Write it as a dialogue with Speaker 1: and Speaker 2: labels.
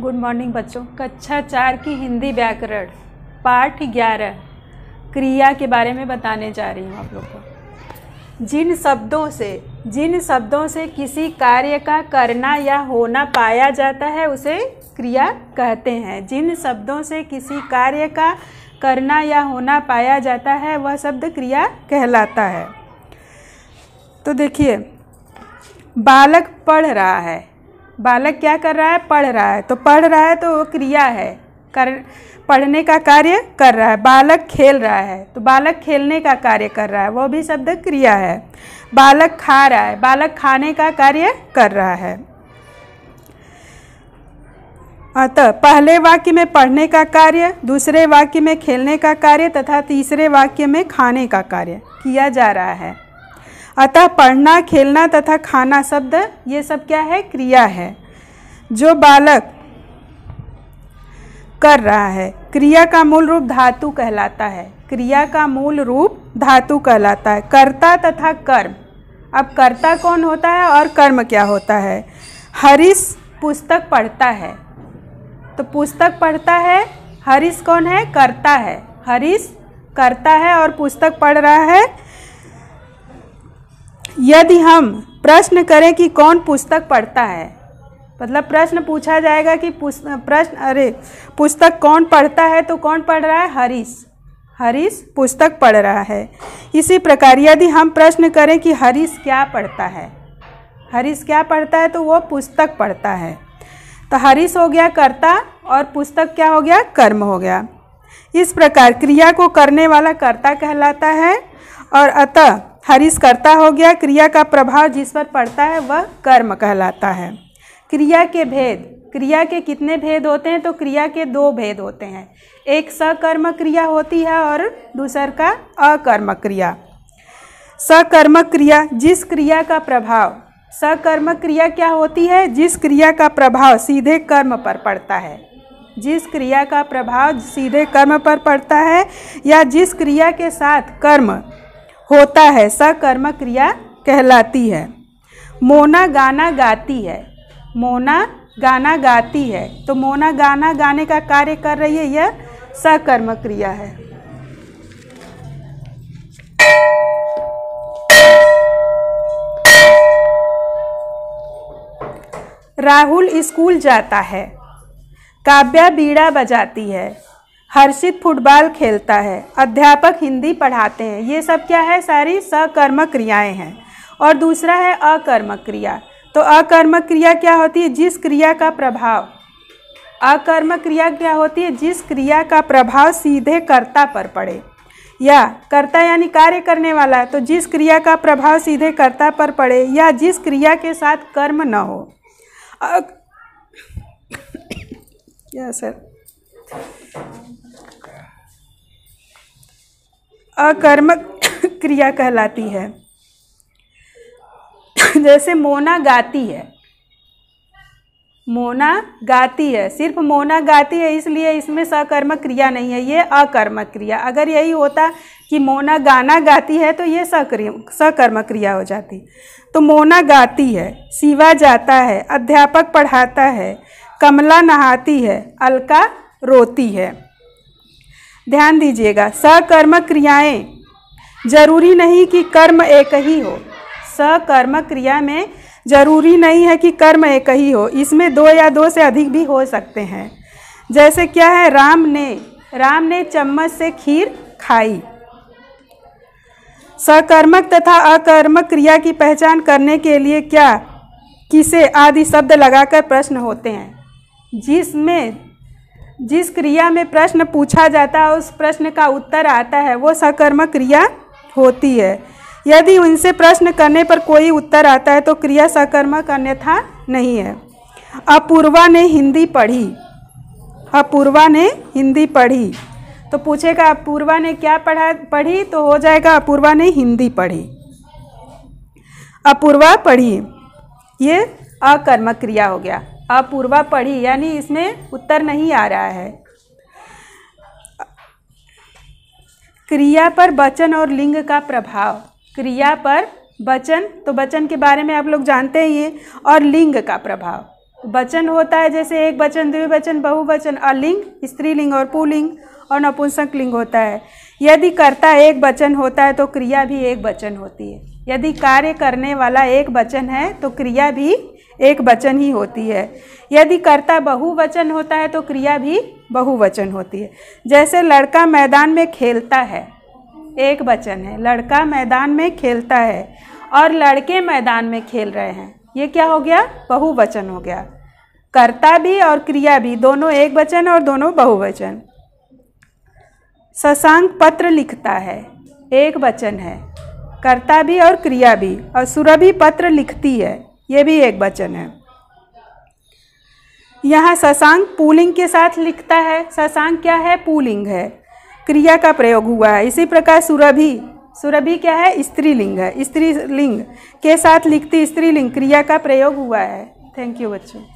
Speaker 1: good morning बच्चों कक्षा चार की हिंदी व्याकरण पाठ ग्यारह क्रिया के बारे में बताने जा रही हूँ आप लोग को जिन शब्दों से जिन शब्दों से किसी कार्य का करना या होना पाया जाता है उसे क्रिया कहते हैं जिन शब्दों से किसी कार्य का करना या होना पाया जाता है वह शब्द क्रिया कहलाता है तो देखिए बालक पढ़ रहा है बालक क्या कर रहा है पढ़ रहा है तो पढ़ रहा है तो वो क्रिया है कर पढ़ने का कार्य कर रहा है बालक खेल रहा है तो बालक खेलने का कार्य कर रहा है वो भी शब्द क्रिया है बालक खा रहा है बालक खाने का कार्य कर रहा है अतः पहले वाक्य में पढ़ने का कार्य दूसरे वाक्य में खेलने का कार्य तथा तीसरे वाक्य में खाने का कार्य किया जा रहा है अतः पढ़ना खेलना तथा खाना शब्द ये सब क्या है क्रिया है जो बालक कर रहा है क्रिया का मूल रूप धातु कहलाता है क्रिया का मूल रूप धातु कहलाता है कर्ता तथा कर्म अब कर्ता कौन होता है और कर्म क्या होता है हरीश पुस्तक पढ़ता है तो पुस्तक पढ़ता है हरीश कौन है कर्ता है हरीश करता है और पुस्तक पढ़ रहा है यदि हम प्रश्न करें कि कौन पुस्तक पढ़ता है मतलब प्रश्न पूछा जाएगा कि प्रश्न अरे पुस्तक कौन पढ़ता है तो कौन पढ़ रहा है हरीश हरीश पुस्तक पढ़ रहा है इसी प्रकार यदि हम प्रश्न करें कि हरीश क्या पढ़ता है हरीश क्या पढ़ता है तो वो पुस्तक पढ़ता है तो हरीश हो गया कर्ता और पुस्तक क्या हो गया कर्म हो गया इस प्रकार क्रिया को करने वाला कर्ता कहलाता है और अतः करता हो गया क्रिया का प्रभाव जिस पर पड़ता है वह कर्म कहलाता है क्रिया के भेद क्रिया के कितने भेद होते हैं तो क्रिया के दो भेद होते हैं एक सकर्म क्रिया होती है और दूसर का अकर्म क्रिया सकर्म क्रिया जिस क्रिया का प्रभाव सकर्म क्रिया क्या होती है जिस क्रिया का प्रभाव सीधे कर्म पर पड़ता है जिस क्रिया का प्रभाव सीधे कर्म पर पड़ता है या जिस क्रिया के साथ कर्म होता है सकर्म क्रिया कहलाती है मोना गाना गाती है मोना गाना गाती है तो मोना गाना गाने का कार्य कर रही है यह सकर्म क्रिया है राहुल स्कूल जाता है काव्या बीड़ा बजाती है हर्षित फुटबॉल खेलता है अध्यापक हिंदी पढ़ाते हैं ये सब क्या है सारी सकर्मक क्रियाएं हैं और दूसरा है अकर्मक क्रिया तो अकर्मक क्रिया क्या होती है जिस क्रिया का प्रभाव अकर्मक क्रिया क्या होती है जिस क्रिया का प्रभाव सीधे कर्ता पर पड़े या कर्ता यानी कार्य करने वाला तो जिस क्रिया का प्रभाव सीधे कर्ता पर पड़े या जिस क्रिया के साथ कर्म न हो या सर अकर्मक क्रिया कहलाती है जैसे मोना गाती है मोना गाती है सिर्फ मोना गाती है इसलिए इसमें सकर्मक क्रिया नहीं है ये अकर्मक क्रिया अगर यही होता कि मोना गाना गाती है तो ये सक्रिय सकर्मक क्रिया हो जाती तो मोना गाती है शिवा जाता है अध्यापक पढ़ाता है कमला नहाती है अलका रोती है ध्यान दीजिएगा सकर्म क्रियाएं जरूरी नहीं कि कर्म एक ही हो सकर्म क्रिया में जरूरी नहीं है कि कर्म एक ही हो इसमें दो या दो से अधिक भी हो सकते हैं जैसे क्या है राम ने राम ने चम्मच से खीर खाई सकर्मक तथा अकर्मक क्रिया की पहचान करने के लिए क्या किसे आदि शब्द लगाकर प्रश्न होते हैं जिसमें जिस क्रिया में प्रश्न पूछा जाता है उस प्रश्न का उत्तर आता है वो सकर्मक क्रिया होती है यदि उनसे प्रश्न करने पर कोई उत्तर आता है तो क्रिया सकर्मक अन्यथा नहीं है अपूर्वा ने हिंदी पढ़ी अपूर्वा ने हिंदी पढ़ी तो पूछेगा अपूर्वा ने क्या पढ़ा पढ़ी तो हो जाएगा अपूर्वा ने हिंदी पढ़ी अपूर्वा पढ़ी ये अकर्मक क्रिया हो गया अपूर्वा पढ़ी यानी इसमें उत्तर नहीं आ रहा है क्रिया पर वचन और लिंग का प्रभाव क्रिया पर वचन तो वचन के बारे में आप लोग जानते ही हैं और लिंग का प्रभाव वचन होता है जैसे एक वचन द्विवचन बहुवचन अलिंग स्त्रीलिंग और पुलिंग और नपुंसक लिंग होता है यदि कर्ता एक वचन होता है तो क्रिया भी एक वचन होती है यदि कार्य करने वाला एक वचन है तो क्रिया भी एक वचन ही होती है यदि कर्ता बहुवचन होता है तो क्रिया भी बहुवचन होती है जैसे लड़का मैदान में खेलता है एक वचन है लड़का मैदान में खेलता है और लड़के मैदान में खेल रहे हैं ये क्या हो गया बहुवचन हो गया कर्ता भी और क्रिया भी दोनों एक वचन और दोनों बहुवचन शशांक पत्र लिखता है एक वचन है कर्ता भी और क्रिया भी और सुरभि पत्र लिखती है ये भी एक वचन है यहाँ शशांक पुलिंग के साथ लिखता है शशांक क्या है पुलिंग है क्रिया का प्रयोग हुआ है इसी प्रकार सुरभि सुरभि क्या है स्त्रीलिंग है स्त्रीलिंग के साथ लिखती स्त्रीलिंग क्रिया का प्रयोग हुआ है थैंक यू बच्चों